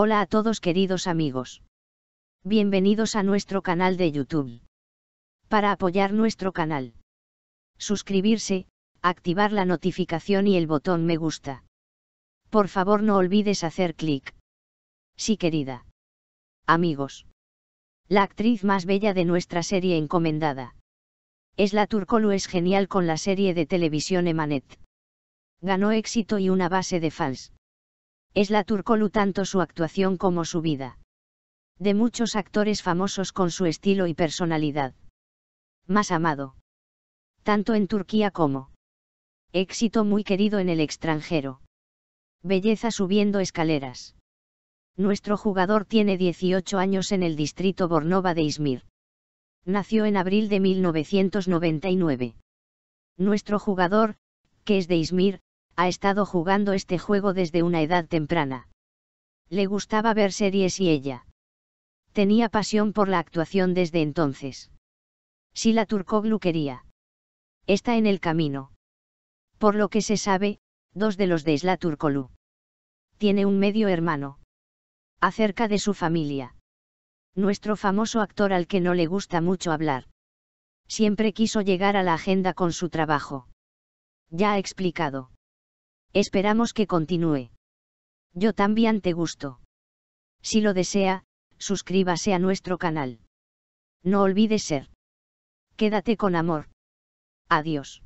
Hola a todos queridos amigos. Bienvenidos a nuestro canal de YouTube. Para apoyar nuestro canal. Suscribirse, activar la notificación y el botón me gusta. Por favor no olvides hacer clic. Sí querida. Amigos. La actriz más bella de nuestra serie encomendada. Es la Turcolu es genial con la serie de televisión Emanet. Ganó éxito y una base de fans. Es la Turcolu tanto su actuación como su vida. De muchos actores famosos con su estilo y personalidad. Más amado. Tanto en Turquía como. Éxito muy querido en el extranjero. Belleza subiendo escaleras. Nuestro jugador tiene 18 años en el distrito Bornova de Izmir. Nació en abril de 1999. Nuestro jugador, que es de Izmir, ha estado jugando este juego desde una edad temprana. Le gustaba ver series y ella. Tenía pasión por la actuación desde entonces. Si la Turcoglu quería. Está en el camino. Por lo que se sabe, dos de los de Isla Turkolu. Tiene un medio hermano. Acerca de su familia. Nuestro famoso actor al que no le gusta mucho hablar. Siempre quiso llegar a la agenda con su trabajo. Ya ha explicado. Esperamos que continúe. Yo también te gusto. Si lo desea, suscríbase a nuestro canal. No olvides ser. Quédate con amor. Adiós.